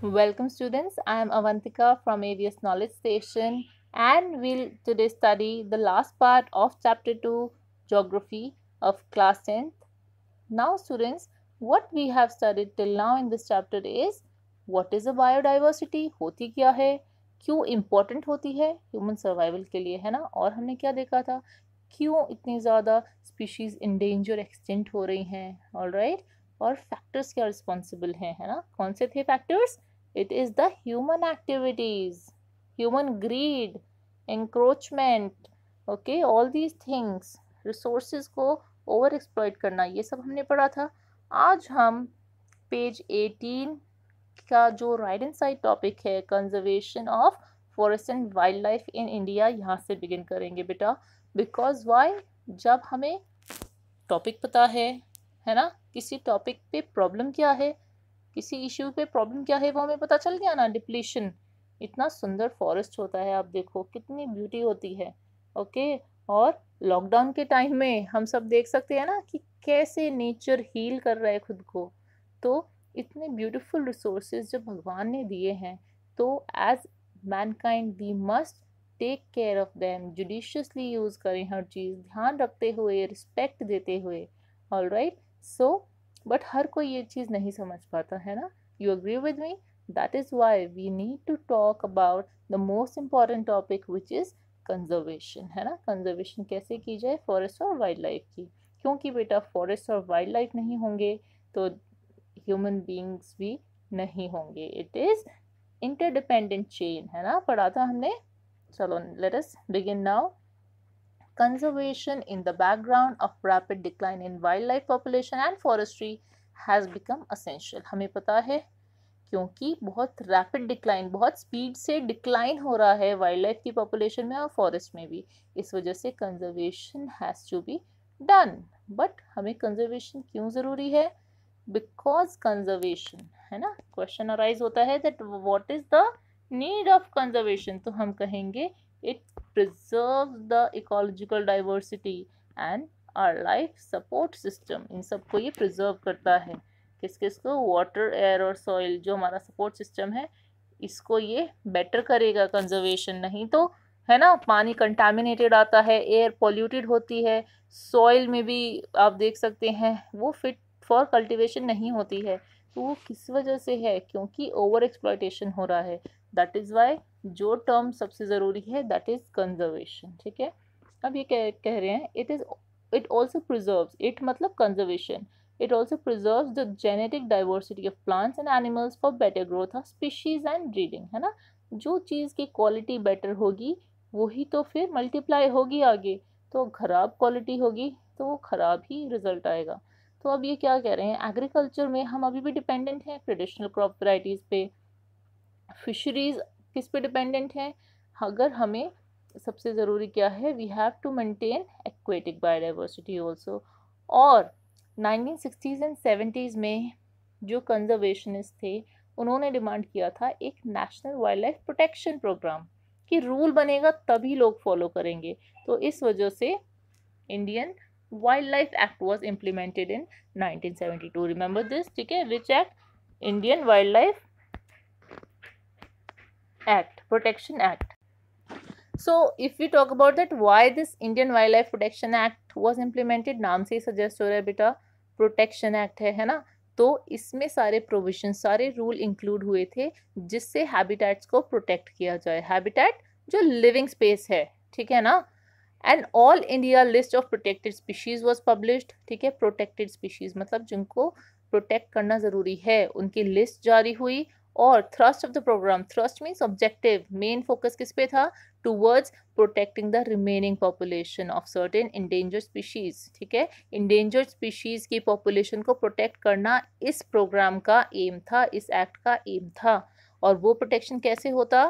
Welcome students, I am Avantika from AVS Knowledge Station and we'll today study the last part of chapter 2 Geography of class 10th. Now students, what we have studied till now in this chapter is what is a biodiversity, hoti kya hai क्यों important होती है human survival के लिए है ना और हमने क्या देखा था क्यों इतनी ज़्यादा species endangered extinct हो रही हैं ऑल right? और फैक्टर्स क्या रिस्पॉन्सिबल हैं है ना कौन से थे factors It is the human activities, human greed, encroachment, okay all these things, resource को ओवर एक्सप्लॉयट करना ये सब हमने पढ़ा था आज हम पेज एटीन का जो राइट एंड साइड टॉपिक है conservation of forest and wild life in India यहाँ से बिगिन करेंगे बेटा बिकॉज वाई जब हमें टॉपिक पता है है ना किसी टॉपिक पे प्रॉब्लम क्या है किसी इश्यू पे प्रॉब्लम क्या है वो हमें पता चल गया ना डिप्लीशन इतना सुंदर फॉरेस्ट होता है आप देखो कितनी ब्यूटी होती है ओके और लॉकडाउन के टाइम में हम सब देख सकते हैं ना कि कैसे नेचर हील कर रहा है खुद को तो इतने ब्यूटीफुल रिसोर्सेज जो भगवान ने दिए हैं तो as mankind we must take care of them judiciously use करें हर चीज़ ध्यान रखते हुए रिस्पेक्ट देते हुए ऑल राइट सो बट हर कोई ये चीज़ नहीं समझ पाता है ना you agree with me that is why we need to talk about the most important topic which is conservation है ना कंजर्वेशन कैसे की जाए फॉरेस्ट और वाइल्ड लाइफ की क्योंकि बेटा फॉरेस्ट और वाइल्ड लाइफ नहीं होंगे तो ह्यूमन बींग्स भी नहीं होंगे इट इज़ इंटरडिपेंडेंट चेन है ना पढ़ा था हमने चलो let us begin now conservation in the background of rapid decline in wildlife population and forestry has become essential हमें पता है क्योंकि बहुत रैपिड डिक्लाइन बहुत स्पीड से डिक्लाइन हो रहा है वाइल्ड लाइफ की पॉपुलेशन में और फॉरेस्ट में भी इस वजह से conservation has to be done but हमें कंजर्वेशन क्यों ज़रूरी है बिकॉज कंजर्वेशन है ना क्वेश्चन अराइज होता है that what is the need of conservation तो हम कहेंगे It preserves the ecological diversity and our life support system. इन सबको ये preserve करता है किस किस को वाटर एयर और सॉइल जो हमारा सपोर्ट सिस्टम है इसको ये बेटर करेगा कंजर्वेशन नहीं तो है ना पानी कंटामिनेटेड आता है एयर पॉल्यूटेड होती है सॉइल में भी आप देख सकते हैं वो फिट फॉर कल्टीवेशन नहीं होती है तो वो किस वजह से है क्योंकि ओवर एक्सप्लॉयटेशन हो रहा है दैट इज़ वाई जो टर्म सबसे ज़रूरी है दैट इज़ कंजर्वेशन ठीक है अब ये कह कह रहे हैं it is it also preserve it मतलब conservation it also preserve the genetic diversity of plants and animals for better growth of species and breeding है ना जो चीज़ की क्वालिटी बेटर होगी वही तो फिर मल्टीप्लाई होगी आगे तो ख़राब क्वालिटी होगी तो वो ख़राब ही रिजल्ट आएगा तो अब ये क्या कह रहे हैं एग्रीकल्चर में हम अभी भी डिपेंडेंट हैं ट्रेडिशनल क्रॉप वराइटीज़ पे फिशरीज़ किस पे डिपेंडेंट हैं अगर हमें सबसे ज़रूरी क्या है we have to maintain aquatic biodiversity also और 1960s एंड 70s में जो कंजर्वेशनिस्ट थे उन्होंने डिमांड किया था एक national wild life protection program कि रूल बनेगा तभी लोग फॉलो करेंगे तो इस वजह से Indian wild life act was implemented in 1972 remember this ठीक है which act Indian wild life act protection act so if we talk about that why this indian wildlife protection act was implemented naam se suggest ho raha hai beta protection act hai hai na तो इसमें सारे provision सारे rule include हुए थे जिससे habitats को protect किया जाए हैबिटेट जो लिविंग स्पेस है ठीक है ना and all India list of protected species was published ठीक है प्रोटेक्टेड स्पीशीज़ मतलब जिनको प्रोटेक्ट करना ज़रूरी है उनकी लिस्ट जारी हुई और thrust of the program thrust means objective main focus किस पे था towards protecting the remaining population of certain endangered species ठीक है इंडेंजर्ड स्पीशीज़ की पॉपुलेशन को प्रोटेक्ट करना इस प्रोग्राम का एम था इस एक्ट का एम था और वो प्रोटेक्शन कैसे होता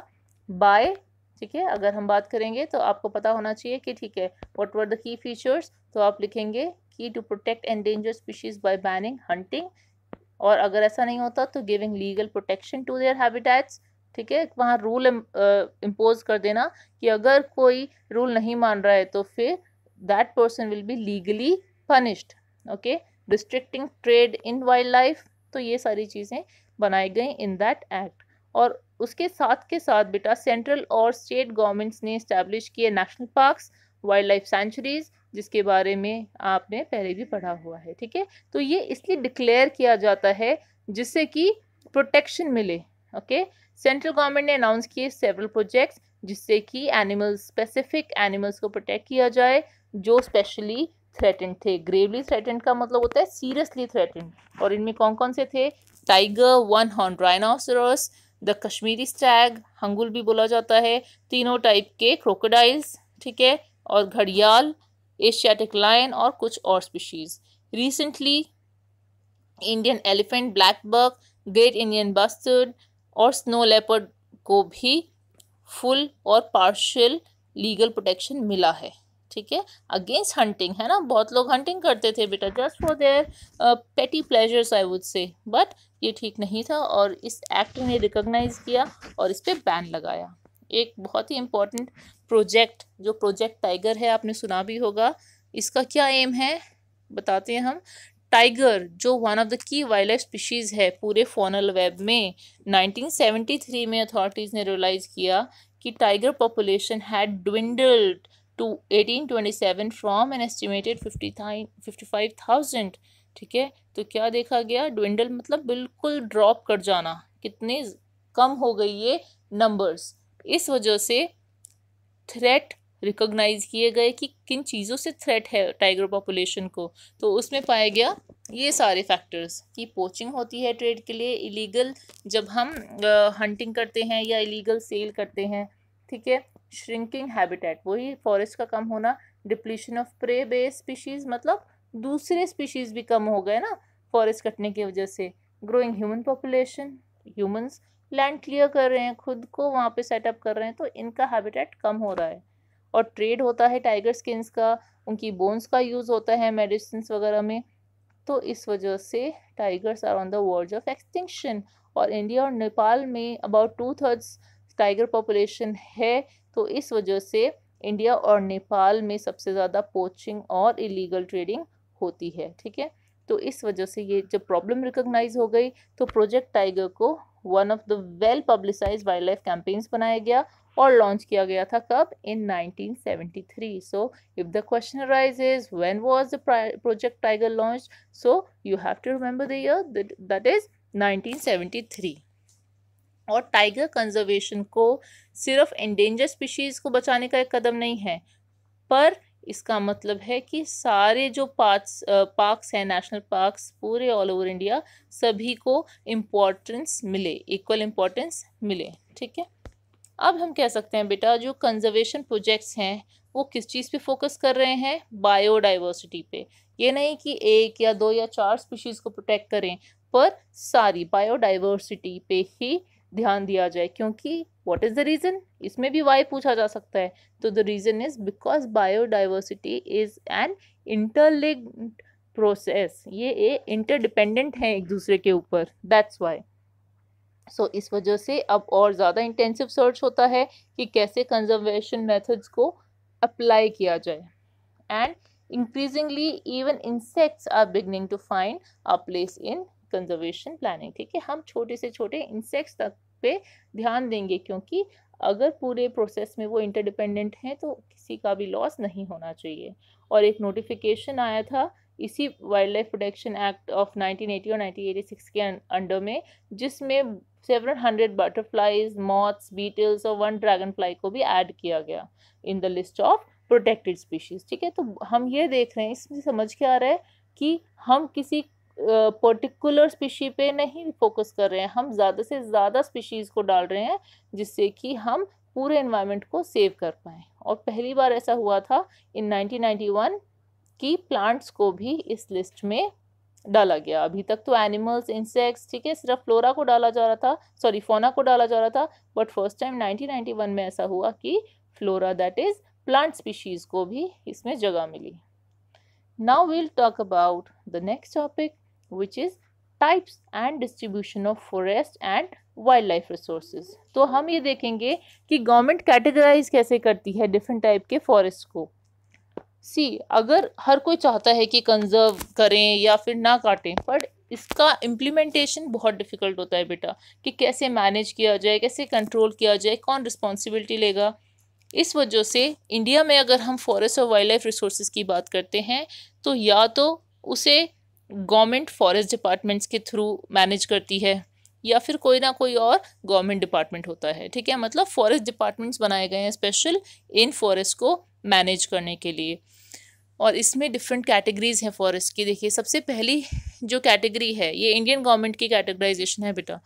बाय ठीक है अगर हम बात करेंगे तो आपको पता होना चाहिए कि ठीक है what were the key features तो आप लिखेंगे की to protect endangered species by banning hunting और अगर ऐसा नहीं होता तो giving legal protection to their habitats ठीक है वहाँ रूल इम्पोज कर देना कि अगर कोई रूल नहीं मान रहा है तो फिर that person will be legally punished okay restricting trade in wild life तो ये सारी चीज़ें बनाई गई इन दैट एक्ट और उसके साथ के साथ बेटा सेंट्रल और स्टेट गवर्नमेंट्स ने इस्टेब्लिश किए national parks wild life sanctuaries जिसके बारे में आपने पहले भी पढ़ा हुआ है ठीक है तो ये इसलिए डिक्लेयर किया जाता है जिससे कि प्रोटेक्शन मिले ओके सेंट्रल गवर्नमेंट ने अनाउंस किए सेवरल प्रोजेक्ट्स जिससे कि एनिमल स्पेसिफिक एनिमल्स को प्रोटेक्ट किया जाए जो स्पेशली थ्रेटेंड थे ग्रेवली थ्रेटेंड का मतलब होता है सीरियसली थ्रेटेंड और इनमें कौन कौन से थे tiger one horn rhinoceros the Kashmiri stag hangul भी बोला जाता है तीनों टाइप के क्रोकोडाइल्स ठीक है और घड़ियाल एशियाटिक लायन और कुछ और species recently Indian elephant black buck great Indian bustard और स्नो लेपर्ड को भी फुल और पार्शियल लीगल प्रोटेक्शन मिला है ठीक है अगेंस्ट हंटिंग है ना बहुत लोग हंटिंग करते थे बेटा just for their petty pleasures I would say but ये ठीक नहीं था और इस एक्ट ने रिकॉग्नाइज किया और इस पर बैन लगाया एक बहुत ही इम्पोर्टेंट प्रोजेक्ट जो प्रोजेक्ट टाइगर है आपने सुना भी होगा इसका क्या एम है बताते हैं हम टाइगर जो one of the key wild life species है पूरे फोनल वेब में 1973 में अथॉरिटीज़ ने रियलाइज़ किया कि tiger population had dwindled to 1827 from an estimated fifty ठीक है तो क्या देखा गया ड्विंडल मतलब बिल्कुल ड्रॉप कर जाना कितने कम हो गई ये नंबर्स इस वजह से थ्रेट रिकॉग्नाइज किए गए कि किन चीज़ों से थ्रेट है टाइगर पॉपुलेशन को तो उसमें पाया गया ये सारे फैक्टर्स कि पोचिंग होती है ट्रेड के लिए इलीगल जब हम हंटिंग करते हैं या इलीगल सेल करते हैं ठीक है श्रिंकिंग हैबिटेट वही फॉरेस्ट का कम होना depletion of prey base species मतलब दूसरे स्पीशीज़ भी कम हो गए ना फॉरेस्ट कटने की वजह से growing human population humans land clear कर रहे हैं खुद को वहाँ पे सेटअप कर रहे हैं तो इनका हैबिटेट कम हो रहा है और ट्रेड होता है टाइगर स्किन्स का उनकी बोन्स का यूज़ होता है मेडिसिन वगैरह में तो इस वजह से tigers are on the verge of extinction और इंडिया और नेपाल में about two thirds tiger population है तो इस वजह से इंडिया और नेपाल में सबसे ज़्यादा पोचिंग और इलीगल ट्रेडिंग होती है ठीक है तो इस वजह से ये जब प्रॉब्लम रिकॉग्नाइज हो गई तो प्रोजेक्ट टाइगर को one of the well publicised wild life campaigns बनाया गया और लॉन्च किया गया था कब in 1973 so if the question is when was the project tiger launch so you have to remember the year that is 1973 और tiger conservation को सिर्फ इंडेंजर स्पीशीज़ को बचाने का एक कदम नहीं है पर इसका मतलब है कि सारे जो पार्ट्स पार्क्स हैं नेशनल पार्क्स पूरे ऑल ओवर इंडिया सभी को इम्पोर्टेंस मिले इक्वल इम्पोर्टेंस मिले ठीक है अब हम कह सकते हैं बेटा जो कंजर्वेशन प्रोजेक्ट्स हैं वो किस चीज़ पे फोकस कर रहे हैं बायोडाइवर्सिटी पे ये नहीं कि एक या दो या चार स्पीशीज़ को प्रोटेक्ट करें पर सारी बायोडाइवर्सिटी पे ही ध्यान दिया जाए क्योंकि वॉट इज़ द रीज़न इसमें भी वाई पूछा जा सकता है तो the reason is because biodiversity is an interlinked process ये ए इंटरडिपेंडेंट हैं एक दूसरे के ऊपर दैट्स वाई सो इस वजह से अब और ज़्यादा इंटेंसिव सर्च होता है कि कैसे कंजर्वेशन मेथड्स को अप्लाई किया जाए and increasingly even insects are beginning to find a place in conservation planning ठीक है हम छोटे से छोटे इंसेक्ट्स तक पे ध्यान देंगे क्योंकि अगर पूरे प्रोसेस में वो इंटरडिपेंडेंट हैं तो किसी का भी लॉस नहीं होना चाहिए और एक नोटिफिकेशन आया था इसी wild life protection act of 1980 और 1986 के अंडर में जिसमें seven hundred butterflies moths beetles और वन ड्रैगन फ्लाई को भी ऐड किया गया in the list of protected species ठीक है तो हम ये देख रहे हैं इसमें समझ के आ रहा है कि हम किसी पर्टिकुलर स्पीशी पे नहीं फोकस कर रहे हैं हम ज़्यादा से ज़्यादा स्पीशीज़ को डाल रहे हैं जिससे कि हम पूरे इन्वायरमेंट को सेव कर पाएँ और पहली बार ऐसा हुआ था इन 1991 कि प्लांट्स को भी इस लिस्ट में डाला गया अभी तक तो एनिमल्स इंसेक्ट्स ठीक है सिर्फ फ्लोरा को डाला जा रहा था सॉरी फोना को डाला जा रहा था बट फर्स्ट टाइम 1991 में ऐसा हुआ कि flora that is plant species को भी इसमें जगह मिली now will talk about the next topic which is types and distribution of forest and wild life resource तो हम ये देखेंगे कि गवर्नमेंट कैटेगराइज कैसे करती है डिफरेंट टाइप के फॉरेस्ट को सी अगर हर कोई चाहता है कि कंजर्व करें या फिर ना काटें पर इसका इम्प्लीमेंटेशन बहुत डिफ़िकल्ट होता है बेटा कि कैसे मैनेज किया जाए कैसे कंट्रोल किया जाए कौन रिस्पॉन्सिबिलिटी लेगा इस वजह से इंडिया में अगर हम फॉरेस्ट और वाइल्ड लाइफ रिसोर्स की बात करते हैं तो या तो उसे गवर्नमेंट फॉरेस्ट डिपार्टमेंट्स के थ्रू मैनेज करती है या फिर कोई ना कोई और गवर्नमेंट डिपार्टमेंट होता है ठीक है मतलब फॉरेस्ट डिपार्टमेंट्स बनाए गए हैं स्पेशल इन फॉरेस्ट को मैनेज करने के लिए और इसमें डिफरेंट कैटेगरीज हैं फॉरेस्ट की देखिए सबसे पहली जो कैटेगरी है ये इंडियन गवर्नमेंट की कैटेगराइजेशन है बेटा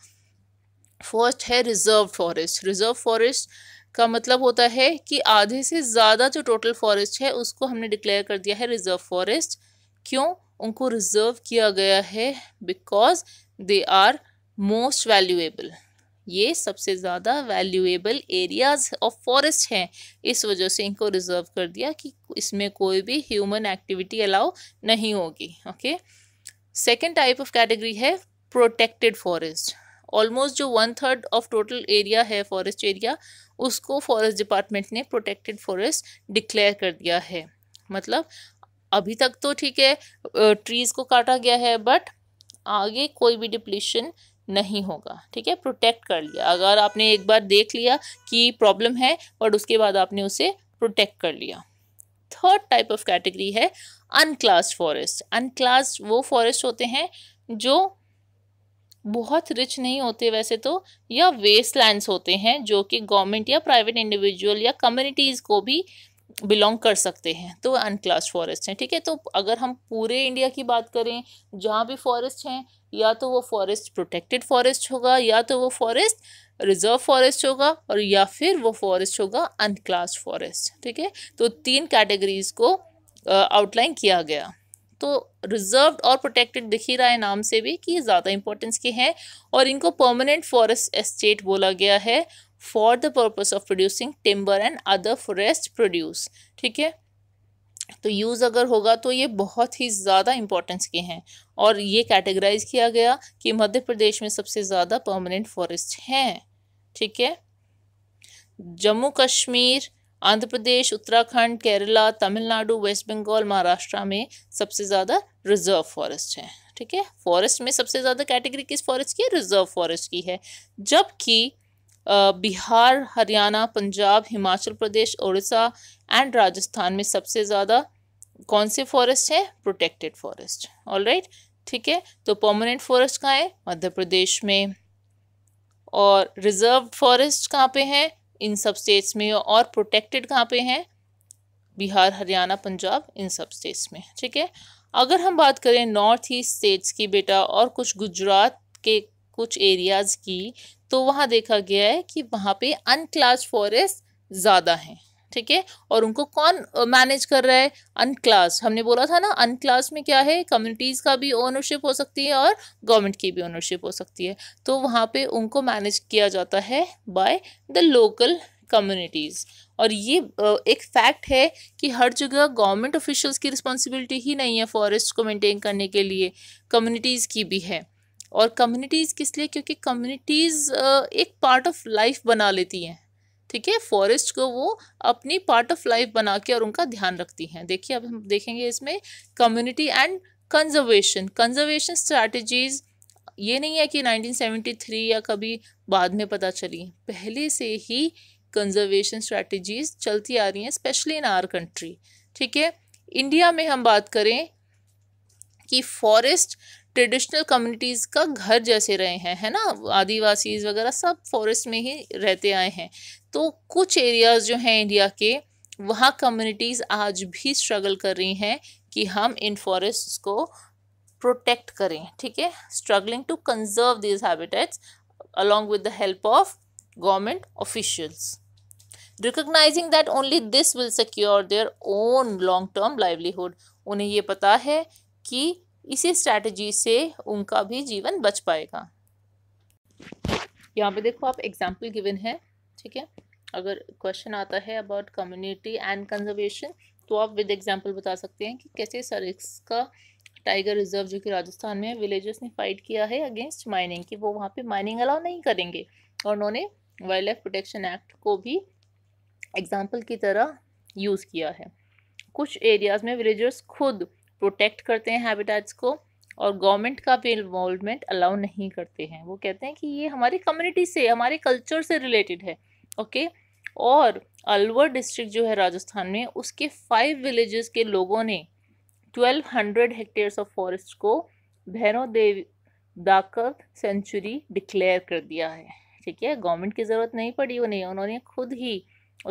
फर्स्ट है रिजर्व फॉरेस्ट रिजर्व फॉरेस्ट का मतलब होता है कि आधे से ज़्यादा जो टोटल फॉरेस्ट है उसको हमने डिक्लेयर कर दिया है रिजर्व फॉरेस्ट क्यों उनको रिज़र्व किया गया है because they are most valuable ये सबसे ज़्यादा वैल्यूएबल एरियाज ऑफ फॉरेस्ट हैं इस वजह से इनको रिज़र्व कर दिया कि इसमें कोई भी ह्यूमन एक्टिविटी अलाउ नहीं होगी okay second type of category है प्रोटेक्टेड फॉरेस्ट ऑलमोस्ट जो one third of total area है फॉरेस्ट एरिया उसको फॉरेस्ट डिपार्टमेंट ने प्रोटेक्टेड फॉरेस्ट डिक्लेयर कर दिया है मतलब अभी तक तो ठीक है ट्रीज़ को काटा गया है बट आगे कोई भी डिप्लीशन नहीं होगा ठीक है प्रोटेक्ट कर लिया अगर आपने एक बार देख लिया कि प्रॉब्लम है बट उसके बाद आपने उसे प्रोटेक्ट कर लिया थर्ड टाइप ऑफ कैटेगरी है अनक्लास फॉरेस्ट अनक्लास वो फॉरेस्ट होते हैं जो बहुत रिच नहीं होते वैसे तो या वेस्ट लैंड्स होते हैं जो कि गवर्नमेंट या प्राइवेट इंडिविजुअल या कम्युनिटीज़ को भी बिलोंग कर सकते हैं तो अनक्लास्ड फॉरेस्ट हैं ठीक है तो अगर हम पूरे इंडिया की बात करें जहाँ भी फॉरेस्ट हैं या तो वो फॉरेस्ट प्रोटेक्टेड फॉरेस्ट होगा या तो वो फॉरेस्ट रिजर्व फॉरेस्ट होगा और या फिर वो फॉरेस्ट होगा अनक्लास्ड फॉरेस्ट ठीक है तो तीन कैटेगरीज को आउटलाइन किया गया तो रिजर्व और प्रोटेक्टेड दिख ही रहा है नाम से भी कि ये ज़्यादा इंपॉर्टेंस के हैं और इनको परमानेंट फॉरेस्ट एस्टेट बोला गया है for the purpose of producing timber and other forest produce ठीक है तो यूज़ अगर होगा तो ये बहुत ही ज़्यादा इम्पोर्टेंस के हैं और ये कैटेगराइज किया गया कि मध्य प्रदेश में सबसे ज़्यादा परमानेंट फॉरेस्ट हैं ठीक है जम्मू कश्मीर आंध्र प्रदेश उत्तराखंड केरला तमिलनाडु वेस्ट बंगाल महाराष्ट्र में सबसे ज़्यादा रिजर्व फॉरेस्ट हैं ठीक है फॉरेस्ट में सबसे ज़्यादा कैटेगरी किस फॉरेस्ट की है रिजर्व फॉरेस्ट की है जबकि बिहार हरियाणा पंजाब हिमाचल प्रदेश उड़ीसा एंड राजस्थान में सबसे ज़्यादा कौन से फॉरेस्ट हैं प्रोटेक्टेड फॉरेस्ट ऑल राइट ठीक है तो परमानेंट फॉरेस्ट कहाँ है मध्य प्रदेश में और रिजर्व फॉरेस्ट कहाँ पे हैं इन सब स्टेट्स में और प्रोटेक्टेड कहाँ पे हैं बिहार हरियाणा पंजाब इन सब स्टेट्स में ठीक है अगर हम बात करें नॉर्थ ईस्ट स्टेट्स की बेटा और कुछ गुजरात के कुछ एरियाज़ की तो वहाँ देखा गया है कि वहाँ पे अनक्लास फॉरेस्ट ज़्यादा हैं ठीक है और उनको कौन मैनेज कर रहा है अनक्लास हमने बोला था ना अनक्लास में क्या है कम्युनिटीज़ का भी ओनरशिप हो सकती है और गवर्नमेंट की भी ओनरशिप हो सकती है तो वहाँ पे उनको मैनेज किया जाता है बाय द लोकल कम्युनिटीज़ और ये एक फैक्ट है कि हर जगह गवर्नमेंट ऑफिशल्स की रिस्पॉन्सिबिलिटी ही नहीं है फॉरेस्ट को मेनटेन करने के लिए कम्युनिटीज़ की भी है और कम्युनिटीज़ किस लिए क्योंकि कम्युनिटीज़ एक पार्ट ऑफ लाइफ बना लेती हैं ठीक है फॉरेस्ट को वो अपनी पार्ट ऑफ लाइफ बना के और उनका ध्यान रखती हैं देखिए अब हम देखेंगे इसमें community and conservation conservation strategies ये नहीं है कि 1973 या कभी बाद में पता चली पहले से ही कंजर्वेशन स्ट्रैटेजीज चलती आ रही हैं स्पेशली इन आर कंट्री ठीक है इंडिया में हम बात करें कि फॉरेस्ट ट्रेडिशनल कम्युनिटीज़ का घर जैसे रहे हैं है ना आदिवासीज़ वगैरह सब फॉरेस्ट में ही रहते आए हैं तो कुछ एरियाज़ जो हैं इंडिया के वहाँ कम्युनिटीज़ आज भी स्ट्रगल कर रही हैं कि हम इन फॉरेस्ट को प्रोटेक्ट करें ठीक है struggling to conserve these habitats along with the help of government officials recognising that only this will secure their own long term livelihood उन्हें ये पता है कि इसी स्ट्रैटेजी से उनका भी जीवन बच पाएगा यहाँ पे देखो आप एग्जाम्पल गिवन है ठीक है अगर क्वेश्चन आता है अबाउट कम्युनिटी एंड कंजर्वेशन तो आप विद एग्जाम्पल बता सकते हैं कि कैसे सरिक्स का टाइगर रिजर्व जो कि राजस्थान में विलेजर्स ने फाइट किया है अगेंस्ट माइनिंग कि वो वहाँ पे माइनिंग अलाउ नहीं करेंगे और उन्होंने वाइल्ड लाइफ प्रोटेक्शन एक्ट को भी एग्जाम्पल की तरह यूज़ किया है कुछ एरियाज़ में विलेजर्स खुद प्रोटेक्ट करते हैं हैबिटाट्स को और गवर्नमेंट का भी इन्वॉल्वमेंट अलाउ नहीं करते हैं वो कहते हैं कि ये हमारी कम्युनिटी से हमारे कल्चर से रिलेटेड है ओके और अलवर डिस्ट्रिक्ट जो है राजस्थान में उसके फाइव विलेजेस के लोगों ने twelve hundred hectares of forest को भैरों देव दाकर सेंचुरी डिक्लेयर कर दिया है ठीक है गवर्नमेंट की ज़रूरत नहीं पड़ी उन्हें उन्होंने खुद ही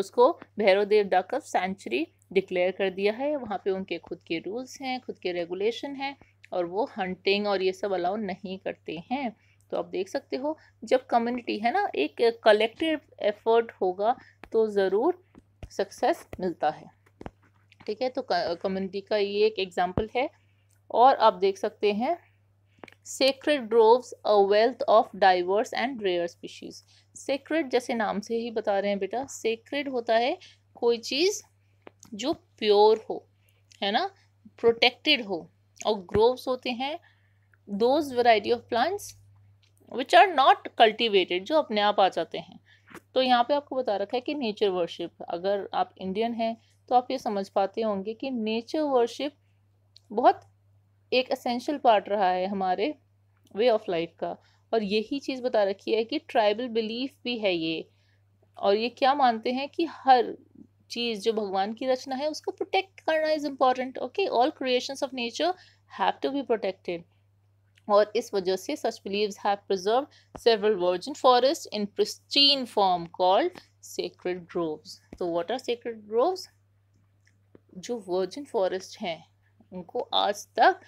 उसको भैरव देव दाकर सेंचुरी डिक्लेयर कर दिया है वहाँ पे उनके खुद के रूल्स हैं खुद के रेगुलेशन हैं और वो हंटिंग और ये सब अलाउ नहीं करते हैं तो आप देख सकते हो जब कम्युनिटी है ना एक कलेक्टिव एफर्ट होगा तो ज़रूर सक्सेस मिलता है ठीक है तो कम्युनिटी का ये एक एग्ज़ाम्पल है और आप देख सकते हैं sacred groves a wealth of diverse and rare species sacred जैसे नाम से ही बता रहे हैं बेटा सेक्रेड होता है कोई चीज़ जो प्योर हो है ना प्रोटेक्टेड हो और ग्रोव्स होते हैं those variety of plants which are not cultivated जो अपने आप आ जाते हैं तो यहाँ पे आपको बता रखा है कि नेचर वर्शिप अगर आप इंडियन हैं तो आप ये समझ पाते होंगे कि नेचर वर्शिप बहुत एक असेंशियल पार्ट रहा है हमारे वे ऑफ लाइफ का और यही चीज़ बता रखी है कि ट्राइबल बिलीफ भी है ये और ये क्या मानते हैं कि हर चीज़ जो भगवान की रचना है उसको प्रोटेक्ट करना is important okay all creation of nature have to be protected और इस वजह से such believes have preserve several virgin forest in pristine form called sacred groves तो वॉट आर सेक्रेड ग्रोव्स जो वर्जिन फॉरेस्ट हैं उनको आज तक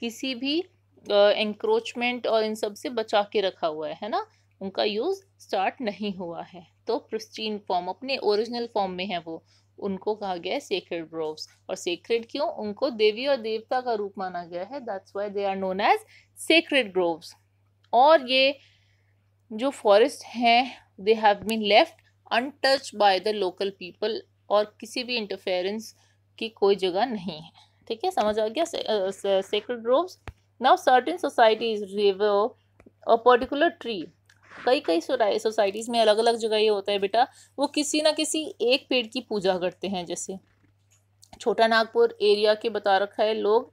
किसी भी इंक्रोचमेंट uh, और इन सब से बचा के रखा हुआ है, है ना उनका यूज़ स्टार्ट नहीं हुआ है तो प्रिस्टीन फॉर्म अपने ओरिजिनल फॉर्म में है वो उनको कहा गया है सेक्रेड ग्रोव्स और सेक्रेड क्यों उनको देवी और देवता का रूप माना गया है that's why they are known as sacred groves और ये जो फॉरेस्ट हैं they have been left untouch by the local people और किसी भी इंटरफेरेंस की कोई जगह नहीं है ठीक है समझ आ गया sacred groves now certain societies river a particular tree कई कई सोसाइटीज़ में अलग अलग जगह ये होता है बेटा वो किसी ना किसी एक पेड़ की पूजा करते हैं जैसे छोटा नागपुर एरिया के बता रखा है लोग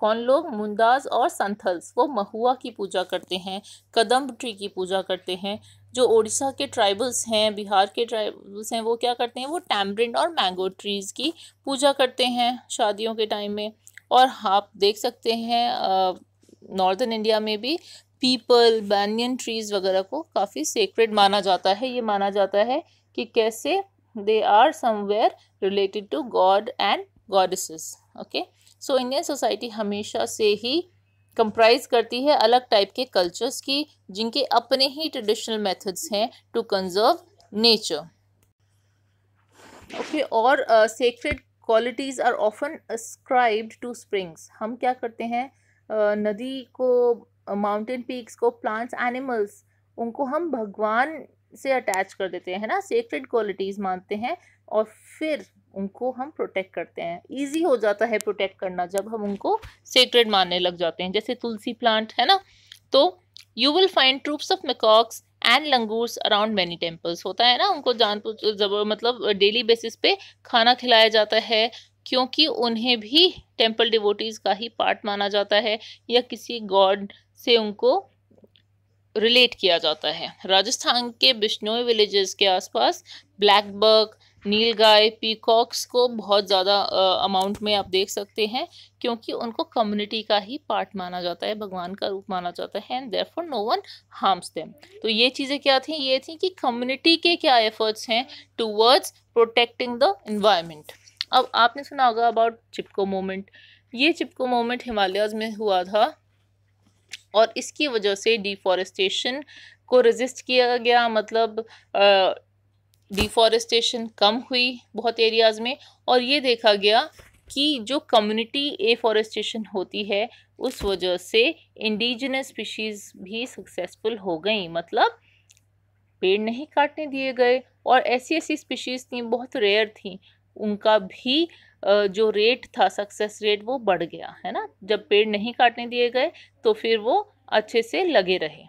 कौन लोग मुंदाज और संथल्स वो महुआ की पूजा करते हैं कदम ट्री की पूजा करते हैं जो ओडिशा के ट्राइबल्स हैं बिहार के ट्राइबल्स हैं वो क्या करते हैं वो टैमरिंड और मैंगो ट्रीज़ की पूजा करते हैं शादियों के टाइम में और आप देख सकते हैं नॉर्दर्न इंडिया में भी पीपल बैनियन ट्रीज वगैरह को काफ़ी सेक्रेड माना जाता है ये माना जाता है कि कैसे they are somewhere related to god and goddesses okay so Indian society हमेशा से ही कंप्राइज करती है अलग टाइप के कल्चर्स की जिनके अपने ही ट्रेडिशनल मेथड्स हैं टू कंजर्व नेचर ओके और sacred qualities are often ascribed to springs हम क्या करते हैं uh, नदी को माउंटेन पीक्स को प्लांट्स एनिमल्स उनको हम भगवान से अटैच कर देते हैं ना सेक्रेड क्वालिटीज़ मानते हैं और फिर उनको हम प्रोटेक्ट करते हैं इजी हो जाता है प्रोटेक्ट करना जब हम उनको सेक्रेड मानने लग जाते हैं जैसे तुलसी प्लांट है ना तो you will find troops of macaques and langurs around many temples होता है ना उनको जान जब मतलब डेली बेसिस पे खाना खिलाया जाता है क्योंकि उन्हें भी टेम्पल डिवोटीज़ का ही पार्ट माना जाता है या किसी गॉड से उनको रिलेट किया जाता है राजस्थान के बिश्नोई विलेजेस के आसपास ब्लैकबर्ग नील गाय पीकॉक्स को बहुत ज़्यादा अमाउंट में आप देख सकते हैं क्योंकि उनको कम्युनिटी का ही पार्ट माना जाता है भगवान का रूप माना जाता है and therefore no one harms them तो ये चीज़ें क्या थी ये थी कि कम्युनिटी के क्या एफर्ट्स हैं टूवर्ड्स प्रोटेक्टिंग द इन्वायरमेंट अब आपने सुना होगा अबाउट चिपको मोमेंट ये चिपको मोमेंट हिमालयाज में हुआ था और इसकी वजह से डिफॉरेस्टेशन को रजिस्ट किया गया मतलब डिफॉरेस्टेशन कम हुई बहुत एरियाज़ में और ये देखा गया कि जो कम्युनिटी एफॉरेस्टेशन होती है उस वजह से इंडिजिनस स्पीशीज़ भी सक्सेसफुल हो गई मतलब पेड़ नहीं काटने दिए गए और ऐसी ऐसी स्पीशीज़ थी बहुत रेयर थी उनका भी जो रेट था सक्सेस रेट वो बढ़ गया है ना जब पेड़ नहीं काटने दिए गए तो फिर वो अच्छे से लगे रहे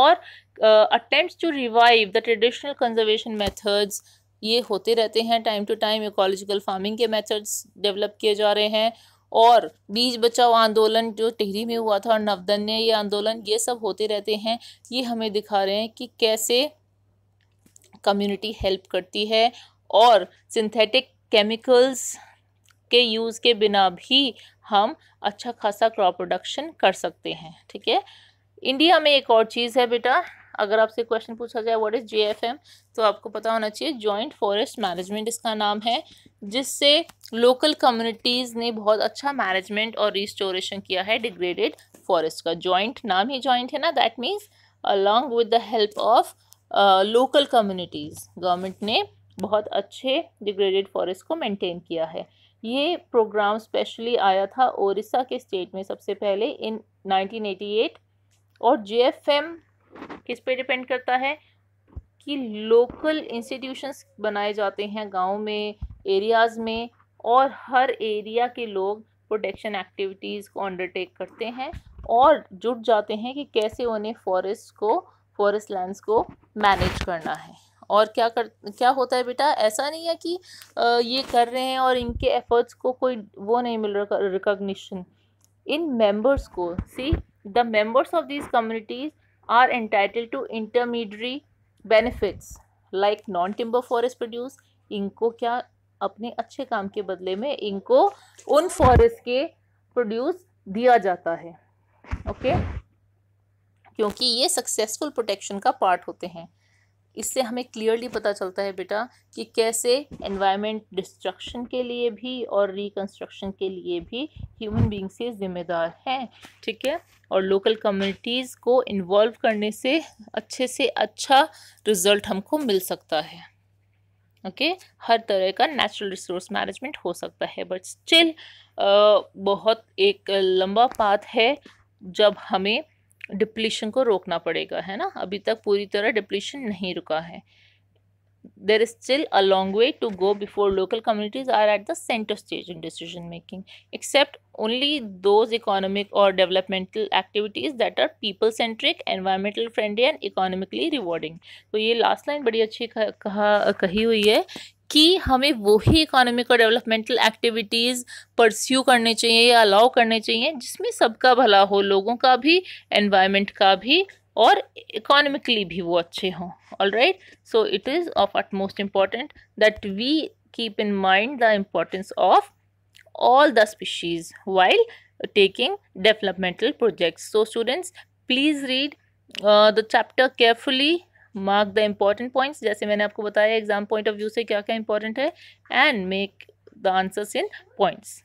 और attempt to revive the traditional conservation methods ये होते रहते हैं time to time ecological farming के मेथड्स डेवलप किए जा रहे हैं और बीज बचाओ आंदोलन जो टिहरी में हुआ था और नवदन्य ये आंदोलन ये सब होते रहते हैं ये हमें दिखा रहे हैं कि कैसे कम्युनिटी हेल्प करती है और सिंथेटिक केमिकल्स के यूज़ के बिना भी हम अच्छा खासा क्रॉप प्रोडक्शन कर सकते हैं ठीक है इंडिया में एक और चीज़ है बेटा अगर आपसे क्वेश्चन पूछा जाए व्हाट इज़ जीएफएम तो आपको पता होना चाहिए जॉइंट फॉरेस्ट मैनेजमेंट इसका नाम है जिससे लोकल कम्युनिटीज़ ने बहुत अच्छा मैनेजमेंट और रिस्टोरेशन किया है डिग्रेडेड फॉरेस्ट का जॉइंट नाम ही जॉइंट है ना that means along with the help of local communities government ने बहुत अच्छे डिग्रेडेड फॉरेस्ट को मेंटेन किया है ये प्रोग्राम स्पेशली आया था ओरिसा के स्टेट में सबसे पहले इन 1988 और जेएफएम किस पे डिपेंड करता है कि लोकल इंस्टीट्यूशंस बनाए जाते हैं गांव में एरियाज़ में और हर एरिया के लोग प्रोटेक्शन एक्टिविटीज़ को अंडरटेक करते हैं और जुट जाते हैं कि कैसे उन्हें फॉरेस्ट को फॉरेस्ट लैंड्स को मैनेज करना है और क्या कर क्या होता है बेटा ऐसा नहीं है कि ये कर रहे हैं और इनके एफर्ट्स को कोई वो नहीं मिल रहा रिकॉग्निशन इन मेंबर्स को see the members of this communities are entitle to intermediary benefits like non timber forest produce इनको क्या अपने अच्छे काम के बदले में इनको उन फॉरेस्ट के प्रोड्यूस दिया जाता है ओके okay? क्योंकि ये सक्सेसफुल प्रोटेक्शन का पार्ट होते हैं इससे हमें क्लियरली पता चलता है बेटा कि कैसे एनवायरनमेंट डिस्ट्रक्शन के लिए भी और रिकन्स्ट्रक्शन के लिए भी ह्यूमन बींग से ज़िम्मेदार हैं ठीक है और लोकल कम्युनिटीज़ को इन्वॉल्व करने से अच्छे से अच्छा रिज़ल्ट हमको मिल सकता है ओके okay? हर तरह का नेचुरल रिसोर्स मैनेजमेंट हो सकता है बट स्टिल बहुत एक लंबा पाथ है जब हमें डिप्लीशन को रोकना पड़ेगा है ना अभी तक पूरी तरह डिप्लीशन नहीं रुका है there is still a long way to go before local communities are at the centre stage in decision making except only those economic और developmental activities that are people centric environmental friendly and economically rewarding तो ये last line बड़ी अच्छी कहा कही हुई है कि हमें वही इकोनॉमिक और डेवलपमेंटल एक्टिविटीज़ परस्यू करने चाहिए या अलाउ करने चाहिए जिसमें सबका भला हो लोगों का भी एनवायरनमेंट का भी और इकोनॉमिकली भी वो अच्छे हों all right so it is of utmost important that we keep in mind the importance of all the species while taking developmental projects so students please read the chapter carefully mark the important points जैसे मैंने आपको बताया exam point of view से क्या क्या important है and make the answers in points